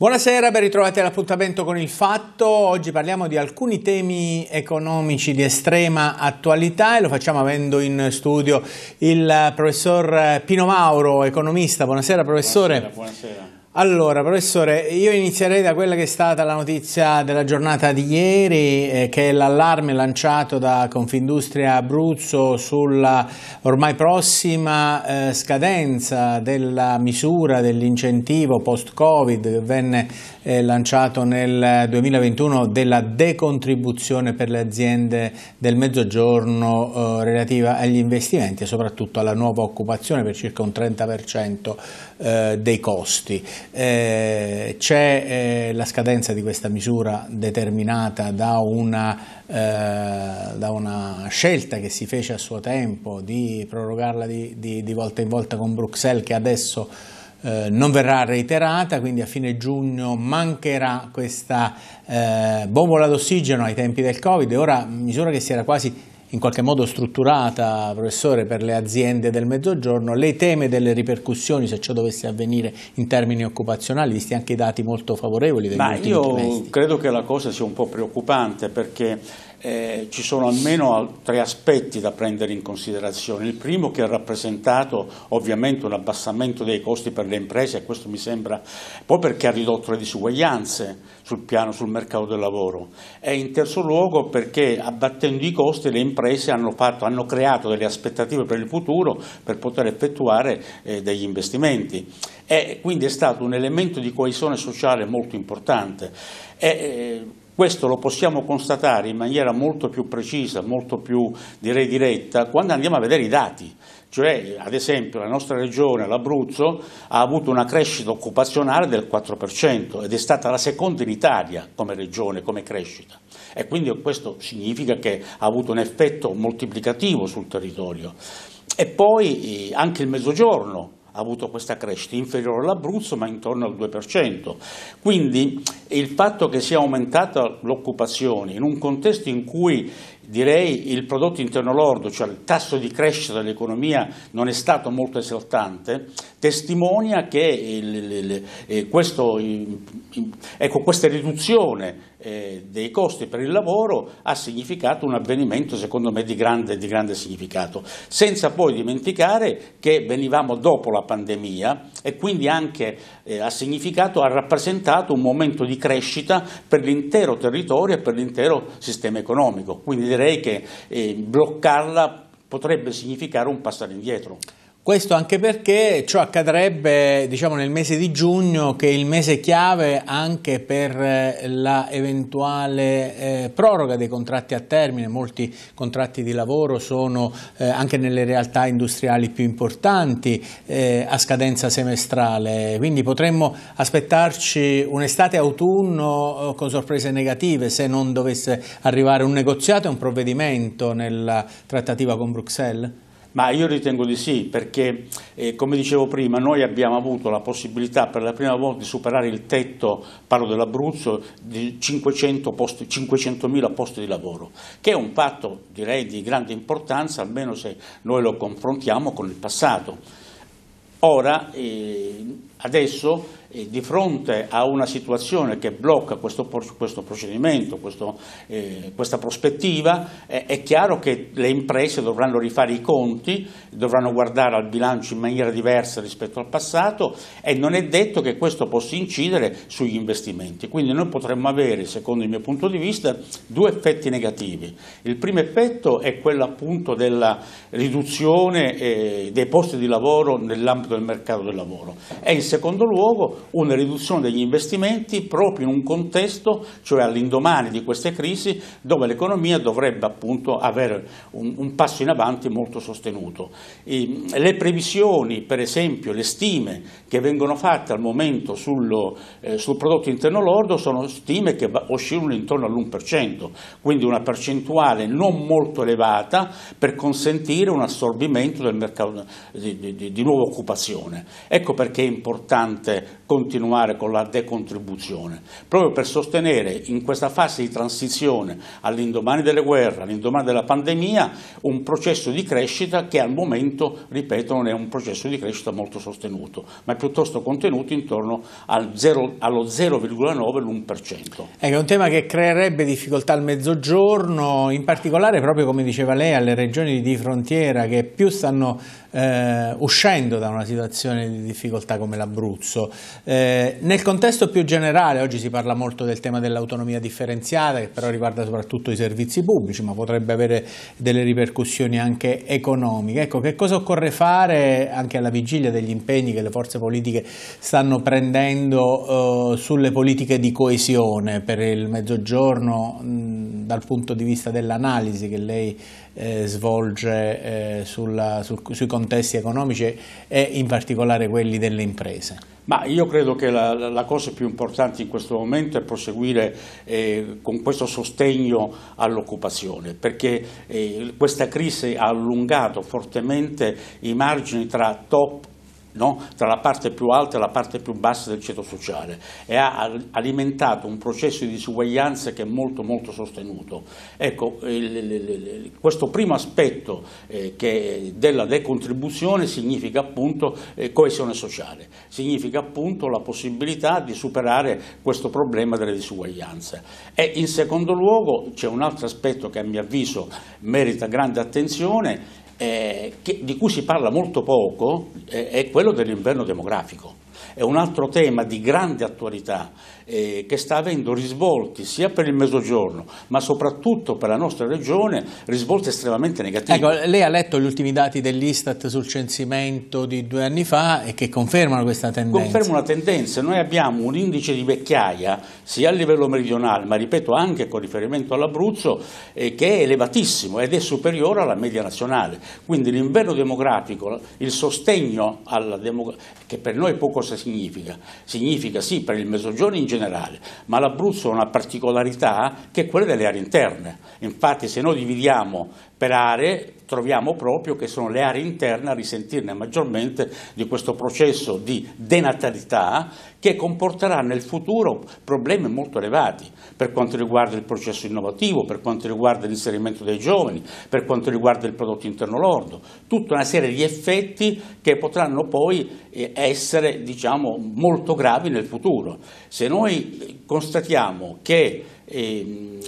Buonasera, ben ritrovati all'appuntamento con il Fatto. Oggi parliamo di alcuni temi economici di estrema attualità e lo facciamo avendo in studio il professor Pino Mauro, economista. Buonasera professore. Buonasera. buonasera. Allora, professore, io inizierei da quella che è stata la notizia della giornata di ieri, eh, che è l'allarme lanciato da Confindustria Abruzzo sulla ormai prossima eh, scadenza della misura dell'incentivo post-Covid che venne eh, lanciato nel 2021 della decontribuzione per le aziende del mezzogiorno eh, relativa agli investimenti e soprattutto alla nuova occupazione per circa un 30% eh, dei costi. Eh, c'è eh, la scadenza di questa misura determinata da una, eh, da una, scelta che si fece a suo tempo di prorogarla di, di, di volta in volta con Bruxelles che adesso eh, non verrà reiterata, quindi a fine giugno mancherà questa eh, bombola d'ossigeno ai tempi del Covid, ora misura che si era quasi in qualche modo strutturata, professore, per le aziende del Mezzogiorno, lei teme delle ripercussioni se ciò dovesse avvenire in termini occupazionali, visti anche i dati molto favorevoli degli Ma io trimestri. credo che la cosa sia un po' preoccupante perché eh, ci sono almeno tre aspetti da prendere in considerazione. Il primo che ha rappresentato ovviamente un abbassamento dei costi per le imprese e questo mi sembra poi perché ha ridotto le disuguaglianze sul piano sul mercato del lavoro e in terzo luogo perché abbattendo i costi le imprese imprese hanno, fatto, hanno, creato delle aspettative per il futuro per poter effettuare eh, degli investimenti. E quindi è stato un elemento di coesione sociale molto importante. E, eh, questo lo possiamo constatare in maniera molto più precisa, molto più direi diretta, quando andiamo a vedere i dati. Cioè, ad esempio, la nostra regione, l'Abruzzo, ha avuto una crescita occupazionale del 4% ed è stata la seconda in Italia come regione, come crescita e quindi questo significa che ha avuto un effetto moltiplicativo sul territorio. E poi eh, anche il mezzogiorno ha avuto questa crescita, inferiore all'Abruzzo ma intorno al 2%. Quindi il fatto che sia aumentata l'occupazione in un contesto in cui direi il prodotto interno lordo, cioè il tasso di crescita dell'economia non è stato molto esaltante, testimonia che il, il, il, eh, questo, ecco, questa riduzione eh, dei costi per il lavoro ha significato un avvenimento secondo me di grande, di grande significato, senza poi dimenticare che venivamo dopo la pandemia e quindi anche eh, ha significato, ha rappresentato un momento di crescita per l'intero territorio e per l'intero sistema economico, quindi direi che eh, bloccarla potrebbe significare un passare indietro. Questo anche perché ciò accadrebbe diciamo, nel mese di giugno che è il mese chiave anche per eh, la eventuale eh, proroga dei contratti a termine, molti contratti di lavoro sono eh, anche nelle realtà industriali più importanti eh, a scadenza semestrale, quindi potremmo aspettarci un'estate autunno eh, con sorprese negative se non dovesse arrivare un negoziato e un provvedimento nella trattativa con Bruxelles? Ma io ritengo di sì, perché eh, come dicevo prima, noi abbiamo avuto la possibilità per la prima volta di superare il tetto, parlo dell'Abruzzo, di 500.000 posti, 500 posti di lavoro, che è un fatto direi di grande importanza, almeno se noi lo confrontiamo con il passato. Ora, eh, adesso di fronte a una situazione che blocca questo, questo procedimento, questo, eh, questa prospettiva, eh, è chiaro che le imprese dovranno rifare i conti, dovranno guardare al bilancio in maniera diversa rispetto al passato e non è detto che questo possa incidere sugli investimenti. Quindi noi potremmo avere, secondo il mio punto di vista, due effetti negativi. Il primo effetto è quello appunto della riduzione eh, dei posti di lavoro nell'ambito del mercato del lavoro e in secondo luogo una riduzione degli investimenti proprio in un contesto, cioè all'indomani di queste crisi, dove l'economia dovrebbe appunto avere un, un passo in avanti molto sostenuto. E le previsioni, per esempio, le stime che vengono fatte al momento sul, eh, sul prodotto interno lordo sono stime che oscillano intorno all'1%, quindi una percentuale non molto elevata per consentire un assorbimento del mercato di, di, di nuova occupazione. Ecco perché è importante continuare con la decontribuzione, proprio per sostenere in questa fase di transizione all'indomani delle guerre, all'indomani della pandemia, un processo di crescita che al momento, ripeto, non è un processo di crescita molto sostenuto, ma è piuttosto contenuto intorno al 0, allo 09 l'1%. È un tema che creerebbe difficoltà al mezzogiorno, in particolare proprio come diceva lei alle regioni di frontiera che più stanno eh, uscendo da una situazione di difficoltà come l'Abruzzo. Eh, nel contesto più generale, oggi si parla molto del tema dell'autonomia differenziata, che però riguarda soprattutto i servizi pubblici, ma potrebbe avere delle ripercussioni anche economiche. Ecco, che cosa occorre fare anche alla vigilia degli impegni che le forze politiche stanno prendendo eh, sulle politiche di coesione per il Mezzogiorno mh, dal punto di vista dell'analisi che lei ha? Eh, svolge eh, sulla, su, sui contesti economici e in particolare quelli delle imprese? Ma io credo che la, la, cosa più importante in questo momento è proseguire eh, con questo sostegno all'occupazione, perché eh, questa crisi ha allungato fortemente i margini tra top no? tra la parte più alta e la parte più bassa del ceto sociale e ha alimentato un processo di disuguaglianza che è molto molto sostenuto. Ecco, il, il, il, questo primo aspetto eh, della decontribuzione significa appunto eh, coesione sociale, significa appunto la possibilità di superare questo problema delle disuguaglianze. E in secondo luogo c'è un altro aspetto che a mio avviso merita grande attenzione eh, che, di cui si parla molto poco eh, è quello dell'inverno demografico. È un altro tema di grande attualità eh, che sta avendo risvolti sia per il Mezzogiorno ma soprattutto per la nostra regione risvolti estremamente negativi. Ecco, lei ha letto gli ultimi dati dell'Istat sul censimento di due anni fa e che confermano questa tendenza? Conferma una tendenza, noi abbiamo un indice di vecchiaia sia a livello meridionale ma ripeto anche con riferimento all'Abruzzo eh, che è elevatissimo ed è superiore alla media nazionale, quindi l'inverno demografico, il sostegno alla demografia che per noi poco significa, significa sì per il Mezzogiorno in generale generale, ma l'Abruzzo ha una particolarità che è quella delle aree interne. Infatti se noi dividiamo per aree troviamo proprio che sono le aree interne a risentirne maggiormente di questo processo di denatalità che comporterà nel futuro problemi molto elevati per quanto riguarda il processo innovativo, per quanto riguarda l'inserimento dei giovani, per quanto riguarda il prodotto interno lordo, tutta una serie di effetti che potranno poi eh, essere diciamo, molto gravi nel futuro. Se noi noi constatiamo che ehm,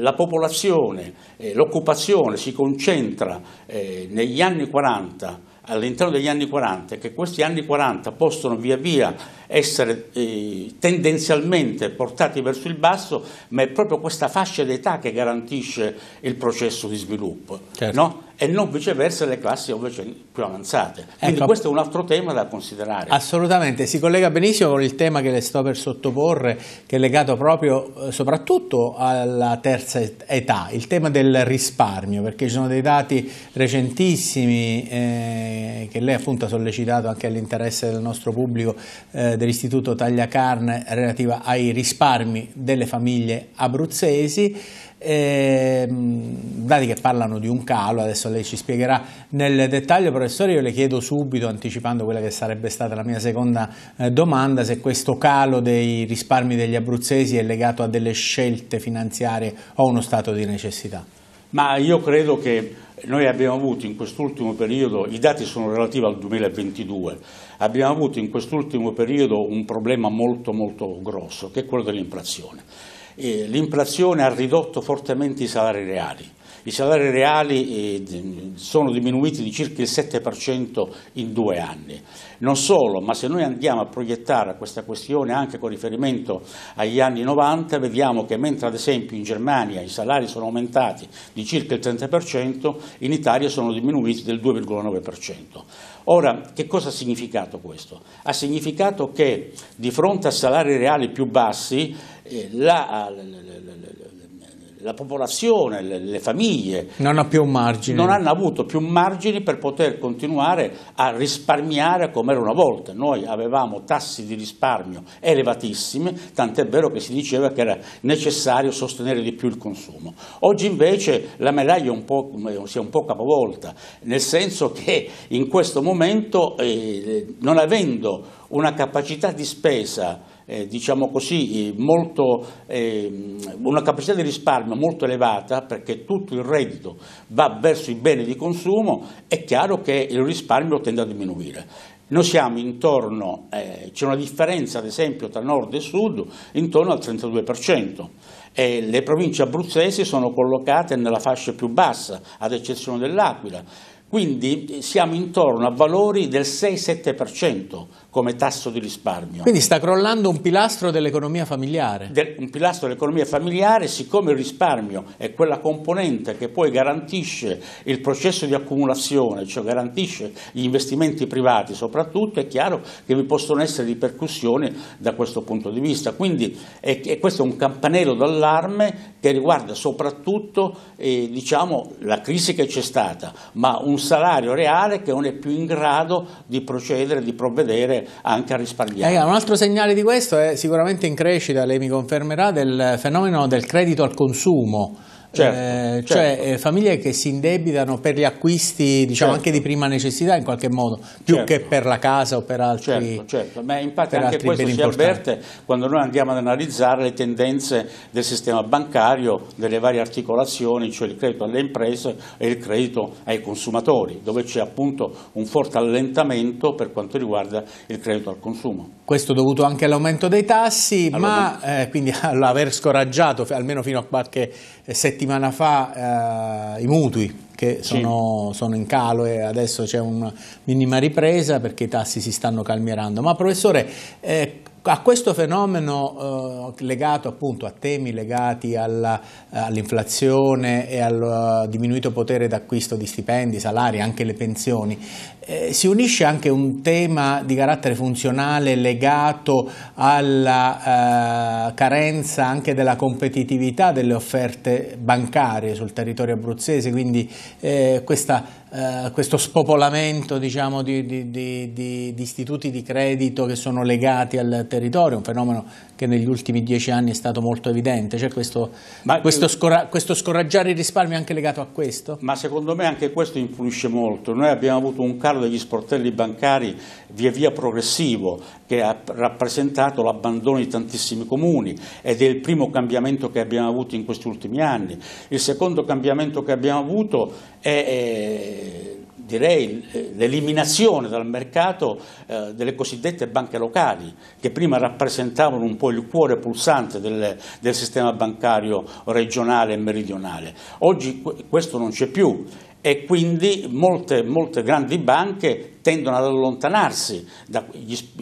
la popolazione, eh, l'occupazione si concentra eh, negli anni 40 all'interno degli anni 40 che questi anni 40 possono via via essere eh, tendenzialmente portati verso il basso, ma è proprio questa fascia d'età che garantisce il processo di sviluppo. Certo. No? e non viceversa le classi invece più avanzate. Quindi ecco, questo è un altro tema da considerare. Assolutamente, si collega benissimo con il tema che le sto per sottoporre, che è legato proprio eh, soprattutto alla terza età, il tema del risparmio, perché ci sono dei dati recentissimi eh, che lei appunto ha sollecitato anche all'interesse del nostro pubblico eh, dell'Istituto Tagliacarne relativa ai risparmi delle famiglie abruzzesi, eh, dati che parlano di un calo, adesso lei ci spiegherà nel dettaglio, professore, io le chiedo subito, anticipando quella che sarebbe stata la mia seconda eh, domanda, se questo calo dei risparmi degli abruzzesi è legato a delle scelte finanziarie o a uno stato di necessità. Ma io credo che noi abbiamo avuto in quest'ultimo periodo, i dati sono relativi al 2022, abbiamo avuto in quest'ultimo periodo un problema molto molto grosso che è quello dell'inflazione eh, l'inflazione ha ridotto fortemente i salari reali. I salari reali eh, sono diminuiti di circa il 7% in due anni. Non solo, ma se noi andiamo a proiettare questa questione anche con riferimento agli anni 90, vediamo che mentre ad esempio in Germania i salari sono aumentati di circa il 30%, in Italia sono diminuiti del 2,9%. Ora, che cosa ha significato questo? Ha significato che di fronte a salari reali più bassi eh, la, la popolazione, le, le, famiglie non, ha non, hanno avuto più margini per poter continuare a risparmiare come era una volta. Noi avevamo tassi di risparmio elevatissimi, tant'è vero che si diceva che era necessario sostenere di più il consumo. Oggi invece la medaglia eh, si è un po' capovolta, nel senso che in questo momento eh, non avendo una capacità di spesa eh, diciamo così, eh, molto, eh, una capacità di risparmio molto elevata perché tutto il reddito va verso i beni di consumo, è chiaro che il risparmio tende a diminuire. Noi siamo intorno, eh, c'è una differenza ad esempio tra nord e sud intorno al 32%. E le province abruzzesi sono collocate nella fascia più bassa, ad eccezione dell'Aquila. Quindi siamo intorno a valori del 6-7% come tasso di risparmio. Quindi sta crollando un pilastro dell'economia familiare. De, un pilastro dell'economia familiare, siccome il risparmio è quella componente che poi garantisce il processo di accumulazione, cioè garantisce gli investimenti privati soprattutto, è chiaro che vi possono essere ripercussioni da questo punto di vista. Quindi è, è questo è un campanello d'allarme che riguarda soprattutto eh, diciamo, la crisi che c'è stata, ma un salario reale che non è più in grado di procedere, di provvedere anche a risparmiare. un altro segnale di questo è sicuramente in crescita, lei mi confermerà, del fenomeno del credito al consumo certo, eh, certo. cioè certo. famiglie che si indebitano per gli acquisti diciamo certo. anche di prima necessità in qualche modo, più certo. che per la casa o per altri Certo, certo. ma infatti anche questo si avverte quando noi andiamo ad analizzare le tendenze del sistema bancario, delle varie articolazioni, cioè il credito alle imprese e il credito ai consumatori, dove c'è appunto un forte allentamento per quanto riguarda il credito al consumo questo dovuto anche all'aumento dei tassi, allora, ma eh, quindi all'aver scoraggiato almeno fino a qualche eh, settimana fa eh, i mutui che sono, sì. sono, in calo e adesso c'è una minima ripresa perché i tassi si stanno calmierando. Ma professore, eh, a questo fenomeno eh, legato appunto a temi legati eh, all'inflazione all e al uh, diminuito potere d'acquisto di stipendi, salari, anche le pensioni, eh, si unisce anche un tema di carattere funzionale legato alla eh, carenza anche della competitività delle offerte bancarie sul territorio abruzzese, quindi eh, questa, eh, questo spopolamento diciamo, di, di, di, di istituti di credito che sono legati al territorio, un fenomeno che negli ultimi dieci anni è stato molto evidente, cioè questo, questo, eh, scora, questo scoraggiare i risparmi è anche legato a questo? Ma secondo me anche questo influisce molto, noi abbiamo avuto un calo degli sportelli bancari via via progressivo che ha rappresentato l'abbandono di tantissimi comuni ed è il primo cambiamento che abbiamo avuto in questi ultimi anni. Il secondo cambiamento che abbiamo avuto è, è eh, direi l'eliminazione dal mercato eh, delle cosiddette banche locali che prima rappresentavano un po' il cuore pulsante del, del sistema bancario regionale e meridionale. Oggi questo non c'è più e quindi molte, molte grandi banche tendono ad allontanarsi da,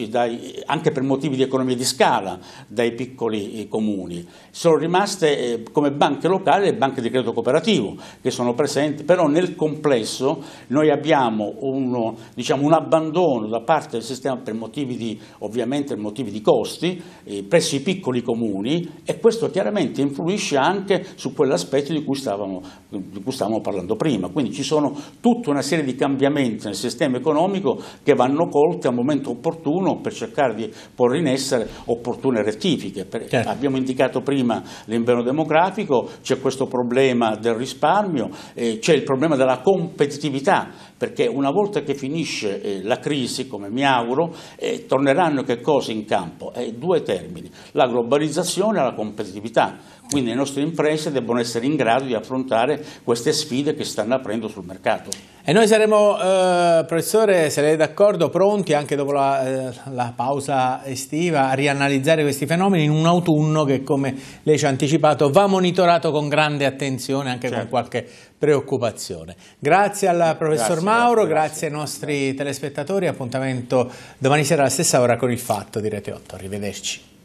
da, anche per motivi di economia di scala dai piccoli eh, comuni. Sono rimaste eh, come banche locali le banche di credito cooperativo che sono presenti, però nel complesso noi abbiamo uno, diciamo, un abbandono da parte del sistema per motivi di, ovviamente motivi di costi eh, presso i piccoli comuni e questo chiaramente influisce anche su quell'aspetto di di cui stavamo parlando prima. Quindi ci sono tutta una serie di cambiamenti nel sistema economico economico che vanno colte al momento opportuno per cercare di porre in essere opportune rettifiche. Certo. Abbiamo indicato prima l'inverno demografico, c'è questo problema del risparmio, eh, c'è il problema della competitività perché una volta che finisce eh, la crisi, come mi auguro, eh, torneranno che cosa in campo? Eh, due termini, la globalizzazione e la competitività, quindi le nostre imprese devono essere in grado di affrontare queste sfide che stanno aprendo sul mercato. E noi saremo, eh, professore, se lei è d'accordo, pronti anche dopo la, eh, la pausa estiva a rianalizzare questi fenomeni in un autunno che, come lei ci ha anticipato, va monitorato con grande attenzione anche certo. con qualche preoccupazione. Grazie al professor grazie, Mauro, grazie, grazie, ai nostri telespettatori, appuntamento domani sera alla stessa ora con il Fatto di Rete 8. Arrivederci.